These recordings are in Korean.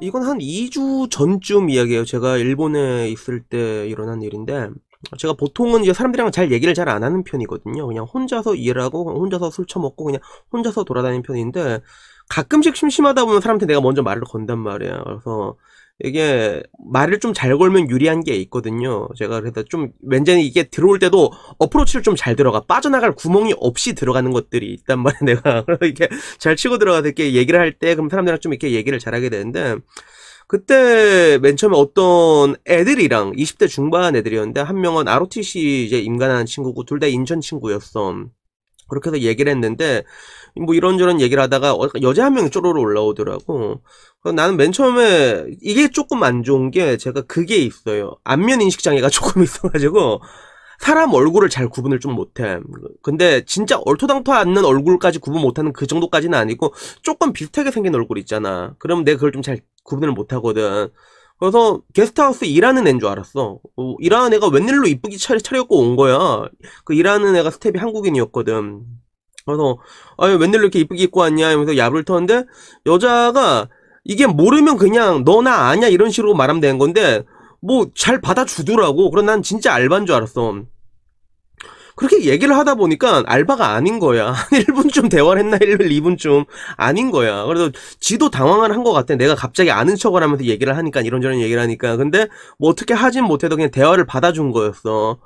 이건 한 2주 전쯤 이야기예요. 제가 일본에 있을 때 일어난 일인데 제가 보통은 이제 사람들이랑 잘 얘기를 잘 안 하는 편이거든요. 그냥 혼자서 일을 하고 혼자서 술 처먹고 그냥 혼자서 돌아다니는 편인데 가끔씩 심심하다 보면 사람한테 내가 먼저 말을 건단 말이에요 그래서 이게 말을 좀 잘 걸면 유리한 게 있거든요. 제가 그래서 좀 왠지 이게 들어올 때도 어프로치를 좀 잘 들어가 빠져나갈 구멍이 없이 들어가는 것들이 있단 말이에요 내가 이렇게잘 치고 들어가서 이렇게 얘기를 할 때 그럼 사람들이랑 좀 이렇게 얘기를 잘하게 되는데 그때 맨 처음에 어떤 애들이랑 20대 중반 애들이었는데 한 명은 ROTC 이제 임관하는 친구고 둘 다 인천 친구였어. 그렇게 해서 얘기를 했는데 뭐 이런저런 얘기를 하다가 어, 여자 한 명이 쪼로로 올라오더라고. 어, 나는 맨 처음에 이게 조금 안 좋은 게 제가 그게 있어요. 안면 인식 장애가 조금 있어가지고 사람 얼굴을 잘 구분을 좀 못해. 근데 진짜 얼토당토 않는 얼굴까지 구분 못하는 그 정도까지는 아니고 조금 비슷하게 생긴 얼굴 있잖아. 그럼 내가 그걸 좀 잘 구분을 못하거든. 그래서 게스트하우스 일하는 애인 줄 알았어. 어, 일하는 애가 웬일로 이쁘게 차려, 차려입고 온 거야. 그 일하는 애가 스텝이 한국인이었거든. 그래서 아유 웬일로 이렇게 이쁘게 입고 왔냐 하면서 야불 터는데 여자가 이게 모르면 그냥 너나 아냐 이런 식으로 말하면 되는 건데 뭐 잘 받아주더라고 그럼 난 진짜 알바인 줄 알았어 그렇게 얘기를 하다 보니까 알바가 아닌 거야. 한 1분쯤 대화를 했나? 1분, 2분쯤 아닌 거야. 그래서 지도 당황을 한 것 같아. 내가 갑자기 아는 척을 하면서 얘기를 하니까, 이런저런 얘기를 하니까. 근데 뭐 어떻게 하진 못해도 그냥 대화를 받아준 거였어.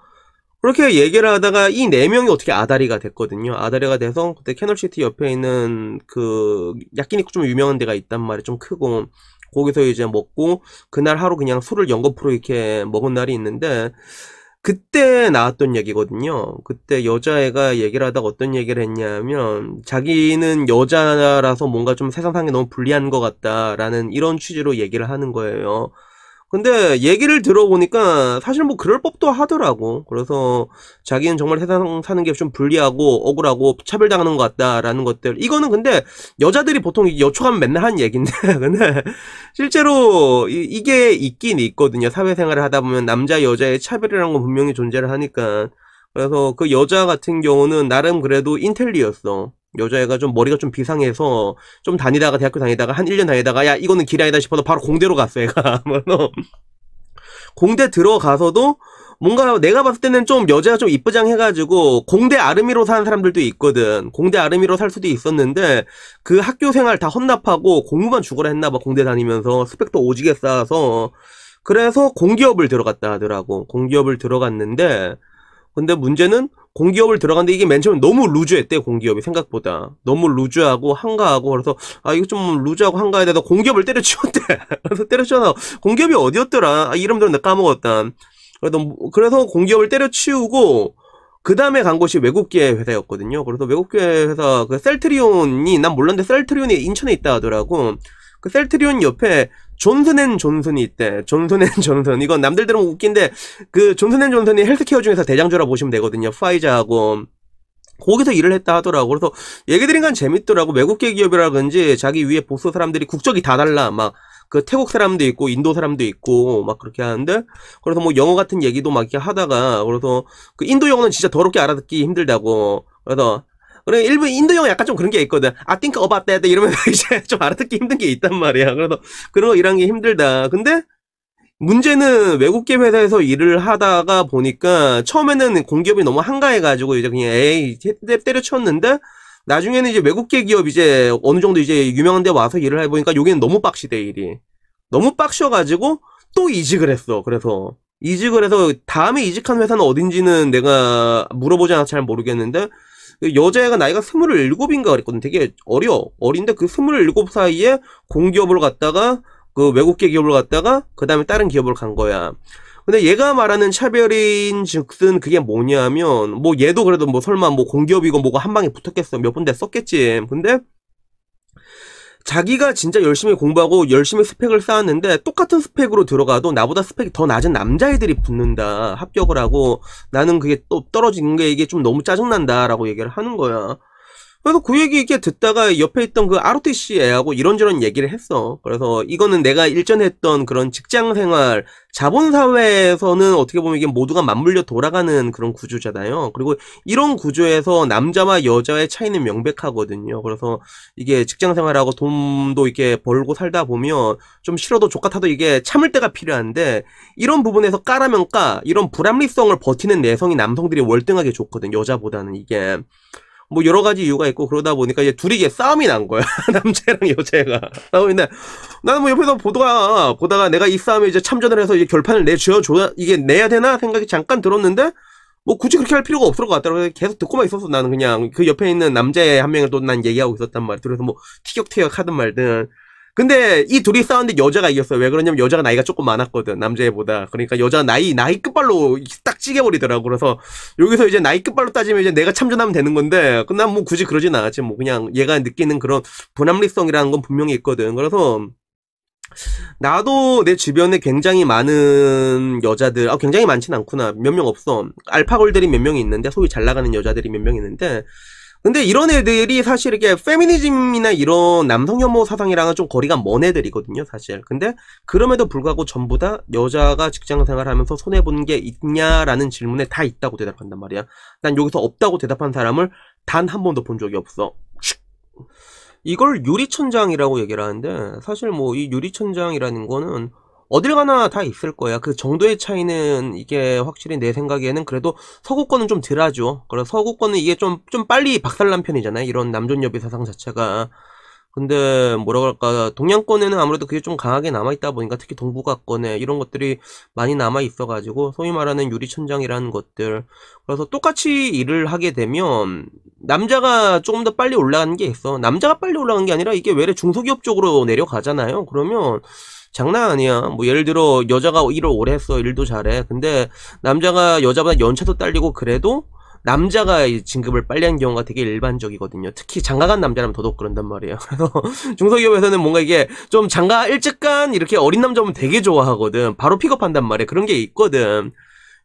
그렇게 얘기를 하다가 이 네 명이 어떻게 아다리가 됐거든요. 아다리가 돼서 그때 캐널시티 옆에 있는 그 야끼니쿠 좀 유명한 데가 있단 말이에요. 좀 크고 거기서 이제 먹고 그날 하루 그냥 술을 연거푸로 이렇게 먹은 날이 있는데 그때 나왔던 얘기거든요. 그때 여자애가 얘기를 하다가 어떤 얘기를 했냐면 자기는 여자라서 뭔가 좀 세상상에 너무 불리한 것 같다라는 이런 취지로 얘기를 하는 거예요. 근데 얘기를 들어보니까 사실 뭐 그럴 법도 하더라고. 그래서 자기는 정말 세상 사는 게 좀 불리하고 억울하고 차별당하는 것 같다라는 것들. 이거는 근데 여자들이 보통 여초하면 맨날 한 얘긴데 근데 실제로 이게 있긴 있거든요. 사회생활을 하다 보면 남자 여자의 차별이라는 건 분명히 존재를 하니까. 그래서 그 여자 같은 경우는 나름 그래도 인텔리였어. 여자애가 좀 머리가 좀 비상해서 좀 다니다가 대학교 다니다가 한 1년 다니다가 야 이거는 길이 아니다 싶어서 바로 공대로 갔어 애가 공대 들어가서도 뭔가 내가 봤을 때는 좀 여자가 좀 이쁘장해가지고 공대 아르미로 사는 사람들도 있거든. 공대 아르미로 살 수도 있었는데 그 학교 생활 다 헌납하고 공부만 죽으라 했나 봐 공대 다니면서 스펙도 오지게 쌓아서 그래서 공기업을 들어갔다 하더라고. 공기업을 들어갔는데 근데 문제는 공기업을 들어갔는데 이게 맨 처음에 너무 루즈했대 요 공기업이 생각보다 너무 루즈하고 한가하고 그래서 아 이거 좀 루즈하고 한가해 돼서 공기업을 때려치웠대 그래서 때려치워서 공기업이 어디였더라 아, 이름 들었나 까먹었다 그래도 뭐, 그래서 공기업을 때려치우고 그 다음에 간 곳이 외국계 회사였거든요 그래서 외국계 회사 그 셀트리온이 난 몰랐는데 셀트리온이 인천에 있다 하더라고 그 셀트리온 옆에 존슨앤존슨이 있대. 존슨앤존슨 이건 남들 들으면 웃긴데 그 존슨앤존슨이 헬스케어 중에서 대장주라 보시면 되거든요. 파이자하고 거기서 일을 했다 하더라고. 그래서 얘기 드린 건 재밌더라고. 외국계 기업이라든지 자기 위에 보스 사람들이 국적이 다 달라. 막 그 태국 사람도 있고 인도 사람도 있고 막 그렇게 하는데 그래서 뭐 영어 같은 얘기도 막 이렇게 하다가 그래서 그 인도 영어는 진짜 더럽게 알아듣기 힘들다고. 그래서 그래 일부 인도 영어 약간 좀 그런 게 있거든. 아 think about that 이러면 이제 좀 알아듣기 힘든 게 있단 말이야. 그래서 그런 거일한게 힘들다. 근데 문제는 외국계 회사에서 일을 하다가 보니까 처음에는 공기업이 너무 한가해가지고 이제 그냥 에이 때려쳤는데 나중에는 이제 외국계 기업 이제 어느 정도 이제 유명한 데 와서 일을 해보니까 여기는 너무 빡시대 일이 너무 빡셔가지고 또 이직을 했어 그래서 이직을 해서 다음에 이직한 회사는 어딘지는 내가 물어보지 않아서 잘 모르겠는데 그 여자애가 나이가 2 7인가 그랬거든. 되게 어려. 어린데 그 2 7 사이에 공기업을 갔다가 그 외국계 기업을 갔다가 그 다음에 다른 기업을간 거야. 근데 얘가 말하는 차별인 즉슨 그게 뭐냐면 뭐 얘도 그래도 뭐 설마 뭐 공기업이고 뭐고 한 방에 붙었겠어. 몇 군데 썼겠지 근데 자기가 진짜 열심히 공부하고 열심히 스펙을 쌓았는데 똑같은 스펙으로 들어가도 나보다 스펙이 더 낮은 남자애들이 붙는다 합격을 하고 나는 그게 또 떨어지는 게 이게 좀 너무 짜증난다 라고 얘기를 하는 거야 그래서 그 얘기 이렇게 듣다가 옆에 있던 그 ROTC 애하고 이런저런 얘기를 했어. 그래서 이거는 내가 일전에 했던 그런 직장 생활, 자본사회에서는 어떻게 보면 이게 모두가 맞물려 돌아가는 그런 구조잖아요. 그리고 이런 구조에서 남자와 여자의 차이는 명백하거든요. 그래서 이게 직장 생활하고 돈도 이렇게 벌고 살다 보면 좀 싫어도 족같아도 이게 참을 때가 필요한데 이런 부분에서 까라면 까, 이런 불합리성을 버티는 내성이 남성들이 월등하게 좋거든, 여자보다는 이게. 뭐 여러 가지 이유가 있고 그러다 보니까 이제 둘이 이제 싸움이 난 거야 남자랑 여자가 나고 있데 나는 뭐 옆에서 보다가 보다가 내가 이 싸움에 이제 참전을 해서 이제 결판을 내줘 줘야 이게 내야 되나 생각이 잠깐 들었는데 뭐 굳이 그렇게 할 필요가 없을 것 같더라고 요 계속 듣고만 있었어 나는 그냥 그 옆에 있는 남자의 한 명을 또 난 얘기하고 있었단 말이야 그래서 뭐 티격태격 하든 말든 근데 이 둘이 싸웠는데 여자가 이겼어요. 왜 그러냐면 여자가 나이가 조금 많았거든. 남자애보다. 그러니까 여자 나이 나이 끝발로 딱 찌개 버리더라고. 그래서 여기서 이제 나이 끝발로 따지면 이제 내가 참전하면 되는 건데 그난 뭐 굳이 그러진 않았지. 뭐 그냥 얘가 느끼는 그런 분합리성이라는건 분명히 있거든. 그래서 나도 내 주변에 굉장히 많은 여자들, 아, 굉장히 많진 않구나. 몇 명 없어. 알파골들이 몇 명 있는데, 소위 잘 나가는 여자들이 몇 명 있는데, 근데 이런 애들이 사실 이게 페미니즘이나 이런 남성 혐오 사상이랑은 좀 거리가 먼 애들이거든요, 사실. 근데 그럼에도 불구하고 전부 다 여자가 직장 생활하면서 손해 보는 게 있냐라는 질문에 다 있다고 대답한단 말이야. 난 여기서 없다고 대답한 사람을 단 한 번도 본 적이 없어. 이걸 유리천장이라고 얘기를 하는데 사실 뭐 이 유리천장이라는 거는 어딜 가나 다 있을 거야. 그 정도의 차이는 이게 확실히 내 생각에는 그래도 서구권은 좀 덜하죠. 그래서 서구권은 이게 좀, 좀 빨리 박살난 편이잖아요. 이런 남존여비 사상 자체가. 근데 뭐라고 할까 동양권에는 아무래도 그게 좀 강하게 남아 있다 보니까 특히 동북아권에 이런 것들이 많이 남아 있어 가지고 소위 말하는 유리천장이라는 것들 그래서 똑같이 일을 하게 되면 남자가 조금 더 빨리 올라가는 게 있어 남자가 빨리 올라가는 게 아니라 이게 외래 중소기업 쪽으로 내려가잖아요 그러면 장난 아니야. 뭐 예를 들어 여자가 일을 오래 했어. 일도 잘해. 근데 남자가 여자보다 연차도 딸리고 그래도 남자가 진급을 빨리 한 경우가 되게 일반적이거든요. 특히 장가간 남자라면 더더욱 그런단 말이에요. 그래서 중소기업에서는 뭔가 이게 좀 장가 일찍간 이렇게 어린 남자면 되게 좋아하거든. 바로 픽업한단 말이에요. 그런 게 있거든.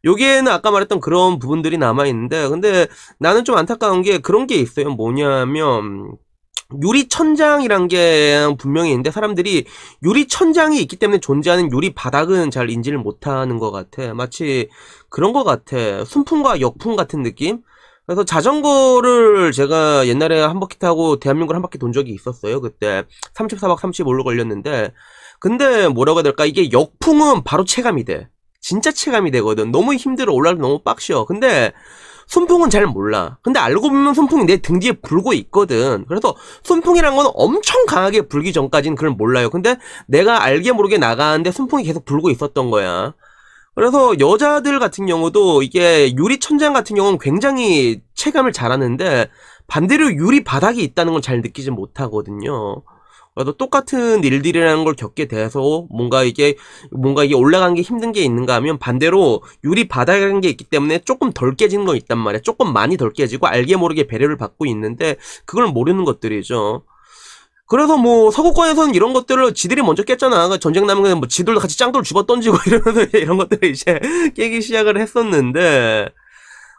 여기에는 아까 말했던 그런 부분들이 남아있는데, 근데 나는 좀 안타까운 게 그런 게 있어요. 뭐냐면, 요리 천장이란 게 분명히 있는데 사람들이 요리 천장이 있기 때문에 존재하는 요리 바닥은 잘 인지를 못하는 것 같아. 마치 그런 것 같아. 순풍과 역풍 같은 느낌? 그래서 자전거를 제가 옛날에 한 바퀴 타고 대한민국을 한 바퀴 돈 적이 있었어요. 그때 34박 35로 걸렸는데 근데 뭐라고 해야 될까? 이게 역풍은 바로 체감이 돼. 진짜 체감이 되거든. 너무 힘들어. 올라가면 너무 빡셔. 근데 손풍은 잘 몰라. 근데 알고 보면 손풍이 내 등 뒤에 불고 있거든. 그래서 손풍이란 건 엄청 강하게 불기 전까지는 그걸 몰라요. 근데 내가 알게 모르게 나가는데 손풍이 계속 불고 있었던 거야. 그래서 여자들 같은 경우도 이게 유리 천장 같은 경우는 굉장히 체감을 잘하는데 반대로 유리 바닥이 있다는 건 잘 느끼지 못하거든요. 어, 똑같은 일들이라는 걸 겪게 돼서 뭔가 이게 뭔가 이게 올라간 게 힘든 게 있는가 하면 반대로 유리 바닥이라게 있기 때문에 조금 덜 깨지는 건 있단 말이야. 조금 많이 덜 깨지고 알게 모르게 배려를 받고 있는데 그걸 모르는 것들이죠. 그래서 뭐 서구권에서는 이런 것들을 지들이 먼저 깼잖아. 그 전쟁 나면 뭐 지들도 같이 짱돌 집어 던지고 이러면서 이런 것들을 이제 깨기 시작을 했었는데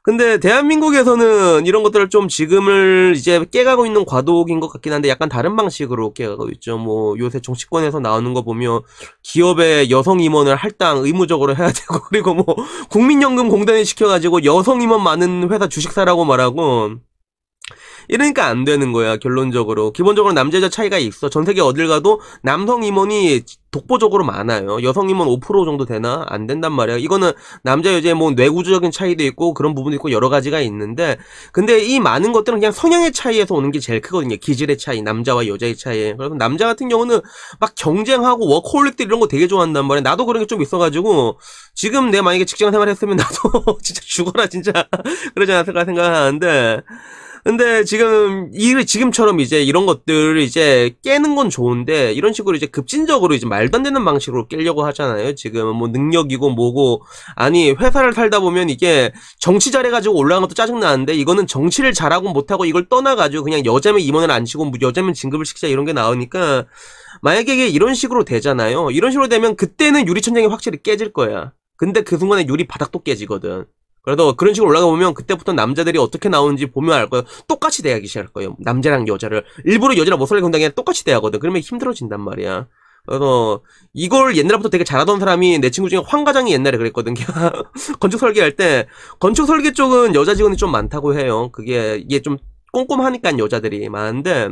근데 대한민국에서는 이런 것들을 좀 지금을 이제 깨가고 있는 과도기인 것 같긴 한데 약간 다른 방식으로 깨가고 있죠. 뭐 요새 정치권에서 나오는 거 보면 기업의 여성 임원을 할당 의무적으로 해야 되고 그리고 뭐 국민연금공단에 시켜가지고 여성 임원 많은 회사 주식 사라고 말하고 이러니까 안 되는 거야 결론적으로 기본적으로 남자 여자 차이가 있어 전 세계 어딜 가도 남성 임원이 독보적으로 많아요 여성 임원 5% 정도 되나 안 된단 말이야 이거는 남자 여자의 뭐 뇌구조적인 차이도 있고 그런 부분도 있고 여러 가지가 있는데 근데 이 많은 것들은 그냥 성향의 차이에서 오는 게 제일 크거든요 기질의 차이 남자와 여자의 차이 그래서 남자 같은 경우는 막 경쟁하고 워크홀릭들 이런 거 되게 좋아한단 말이야 나도 그런 게 좀 있어가지고 지금 내 만약에 직장 생활했으면 나도 진짜 죽어라 진짜 그러지 않았을까 생각하는데 근데 지금 이 지금처럼 이제 이런 것들을 이제 깨는 건 좋은데 이런 식으로 이제 급진적으로 이제 말도 안 되는 방식으로 깨려고 하잖아요. 지금 뭐 능력이고 뭐고 아니 회사를 살다 보면 이게 정치 잘해가지고 올라간 것도 짜증 나는데 이거는 정치를 잘하고 못하고 이걸 떠나가지고 그냥 여자면 임원을 안 치고 뭐 여자면 진급을 시키자 이런 게 나오니까 만약에 이런 식으로 되잖아요. 이런 식으로 되면 그때는 유리천장이 확실히 깨질 거야. 근데 그 순간에 유리 바닥도 깨지거든. 그래도 그런 식으로 올라가 보면 그때부터 남자들이 어떻게 나오는지 보면 알 거예요. 똑같이 대하기 시작할 거예요. 남자랑 여자를 일부러 여자랑 못 살게 군다는 게 똑같이 대하거든. 그러면 힘들어진단 말이야. 그래서 이걸 옛날부터 되게 잘하던 사람이 내 친구 중에 황 과장이 옛날에 그랬거든. 건축 설계할 때 건축 설계 쪽은 여자 직원이 좀 많다고 해요. 그게 이게 좀 꼼꼼하니까 여자들이 많은데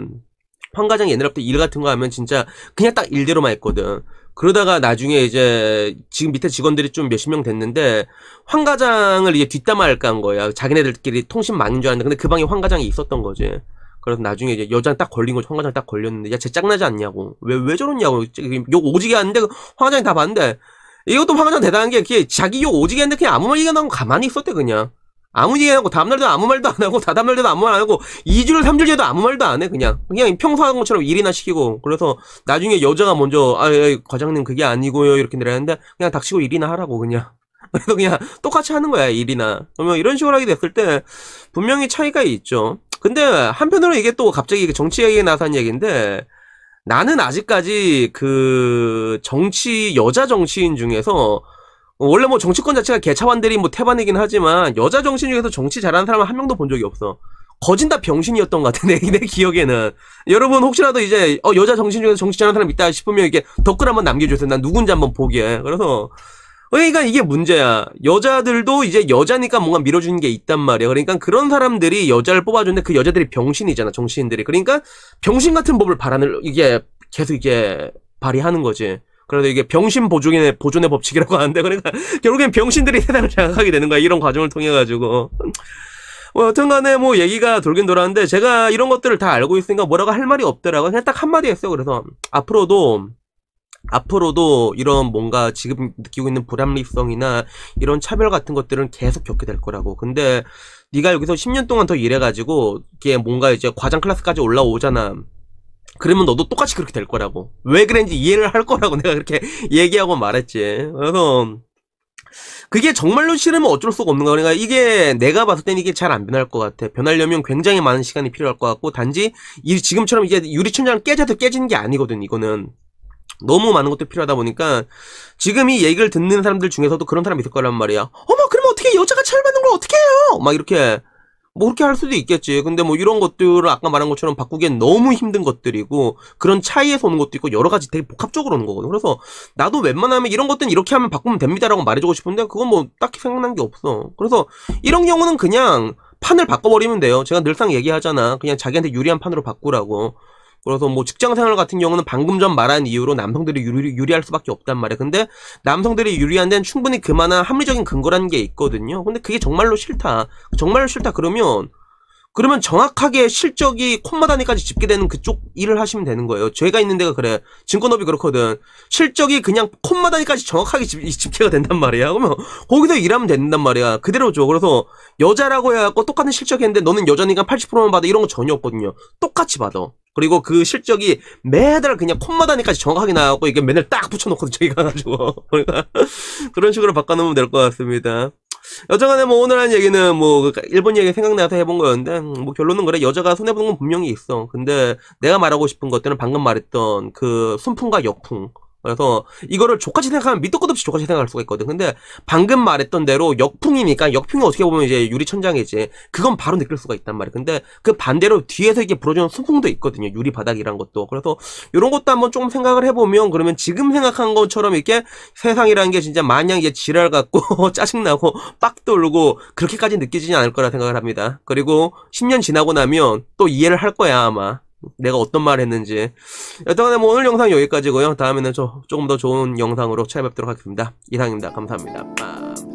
황 과장이 옛날부터 일 같은 거 하면 진짜 그냥 딱 일대로만 했거든. 그러다가 나중에 이제 지금 밑에 직원들이 좀 몇십 명 됐는데 황 과장을 이제 뒷담화할까 한 거야. 자기네들끼리 통신 망인 줄 알았는데 근데 그 방에 황 과장이 있었던 거지. 그래서 나중에 이제 여자는 딱 걸린 거지 황 과장 딱 걸렸는데 야쟤 짝나지 않냐고 왜 왜 저러냐고 욕 오지게 하는데 그 황 과장이 다 봤는데 이것도 황 과장 대단한 게 자기 욕 오지게 했는데 그냥 아무 말 얘기 나 하고 가만히 있었대 그냥. 아무 얘기하고 다음날도 아무 말도 안 하고 다다음날도 아무 말 안 하고 2주를 3주를 해도 아무 말도 안 해 그냥 그냥 평소 하는 것처럼 일이나 시키고 그래서 나중에 여자가 먼저 아에 과장님 그게 아니고요 이렇게 내렸는데 그냥 닥치고 일이나 하라고 그냥 그래서 그냥 똑같이 하는 거야 일이나 그러면 이런 식으로 하게 됐을 때 분명히 차이가 있죠 근데 한편으로 이게 또 갑자기 정치 얘기가 나선 얘기인데 나는 아직까지 그 정치 여자 정치인 중에서 어, 원래 뭐 정치권 자체가 개차반들이 뭐 태반이긴 하지만 여자 정신 중에서 정치 잘하는 사람은 한 명도 본 적이 없어. 거진 다 병신이었던 것 같아 내, 내 기억에는 여러분 혹시라도 이제 어, 여자 정신 중에서 정치 잘하는 사람 있다 싶으면 이게 댓글 한번 남겨주세요 난 누군지 한번 보게 그래서 그러니까 이게 문제야 여자들도 이제 여자니까 뭔가 밀어주는 게 있단 말이야 그러니까 그런 사람들이 여자를 뽑아주는데 그 여자들이 병신이잖아 정신들이 그러니까 병신 같은 법을 발안는 이게 계속 이게 발휘하는 거지 그래서 이게 병신 보존의 보존의 법칙이라고 하는데 그러니까 결국엔 병신들이 세상을 장악하게 되는 거야 이런 과정을 통해 가지고 뭐 여튼간에 뭐 얘기가 돌긴 돌았는데 제가 이런 것들을 다 알고 있으니까 뭐라고 할 말이 없더라고 그냥 딱 한마디 했어요 그래서 앞으로도 앞으로도 이런 뭔가 지금 느끼고 있는 불합리성이나 이런 차별 같은 것들은 계속 겪게 될 거라고. 근데 네가 여기서 10년 동안 더 일해가지고 이게 뭔가 이제 과장 클래스까지 올라오잖아. 그러면 너도 똑같이 그렇게 될 거라고. 왜 그랬는지 이해를 할 거라고 내가 그렇게 얘기하고 말했지. 그래서 그게 정말로 싫으면 어쩔 수가 없는 거 그러니까 이게 내가 봤을 땐 이게 잘 안 변할 것 같아. 변하려면 굉장히 많은 시간이 필요할 것 같고 단지 이 지금처럼 이제 유리천장 깨져도 깨지는 게 아니거든. 이거는 너무 많은 것도 필요하다 보니까 지금 이 얘기를 듣는 사람들 중에서도 그런 사람이 있을 거란 말이야. 어머 그러면 어떻게 여자가 잘 맞는 걸 어떻게 해요? 막 이렇게 뭐 그렇게 할 수도 있겠지. 근데 뭐 이런 것들을 아까 말한 것처럼 바꾸기엔 너무 힘든 것들이고 그런 차이에서 오는 것도 있고 여러 가지 되게 복합적으로 오는 거거든. 그래서 나도 웬만하면 이런 것들은 이렇게 하면 바꾸면 됩니다라고 말해주고 싶은데 그건 뭐 딱히 생각난 게 없어. 그래서 이런 경우는 그냥 판을 바꿔버리면 돼요. 제가 늘상 얘기하잖아. 그냥 자기한테 유리한 판으로 바꾸라고. 그래서 뭐 직장생활 같은 경우는 방금 전 말한 이유로 남성들이 유리, 할 수밖에 없단 말이에요. 근데 남성들이 유리한 데는 충분히 그만한 합리적인 근거라는 게 있거든요. 근데 그게 정말로 싫다. 정말로 싫다 그러면 그러면 정확하게 실적이 콤마다니까지 집계되는 그쪽 일을 하시면 되는 거예요. 죄가 있는 데가 그래. 증권업이 그렇거든. 실적이 그냥 콤마다니까지 정확하게 집, 계가 된단 말이야. 그러면 거기서 일하면 된단 말이야. 그대로죠. 그래서 여자라고 해갖고 똑같은 실적이있는데 너는 여자니까 80%만 받아 이런 거 전혀 없거든요. 똑같이 받아. 그리고 그 실적이 매달 그냥 콤마 단위까지 정확하게 나오고 이게 맨날 딱 붙여놓거든 요저기가 가지고 그러니까 그런 식으로 바꿔놓으면 될 것 같습니다. 여자간에 뭐 오늘 한 얘기는 뭐 그 일본 얘기 생각나서 해본 거였는데 음, 뭐 결론은 그래 여자가 손해 보는 건 분명히 있어. 근데 내가 말하고 싶은 것들은 방금 말했던 그 순풍과 역풍 그래서 이거를 조카이 생각하면 밑도 끝 없이 조카이 생각할 수가 있거든. 근데 방금 말했던 대로 역풍이니까 역풍이 어떻게 보면 이제 유리 천장이지. 그건 바로 느낄 수가 있단 말이야. 근데 그 반대로 뒤에서 이게 부러지는수풍도 있거든요. 유리 바닥이란 것도. 그래서 이런 것도 한번 조금 생각을 해보면 그러면 지금 생각한 것처럼 이렇게 세상이라는 게 진짜 마냥 이제 지랄 같고 짜증나고 빡 돌고 그렇게까지 느끼지는 않을 거라 생각을 합니다. 그리고 10년 지나고 나면 또 이해를 할 거야 아마. 내가 어떤 말을 했는지 여튼뭐 오늘 영상 여기까지고요 다음에는 저 조금 더 좋은 영상으로 찾아뵙도록 하겠습니다 이상입니다 감사합니다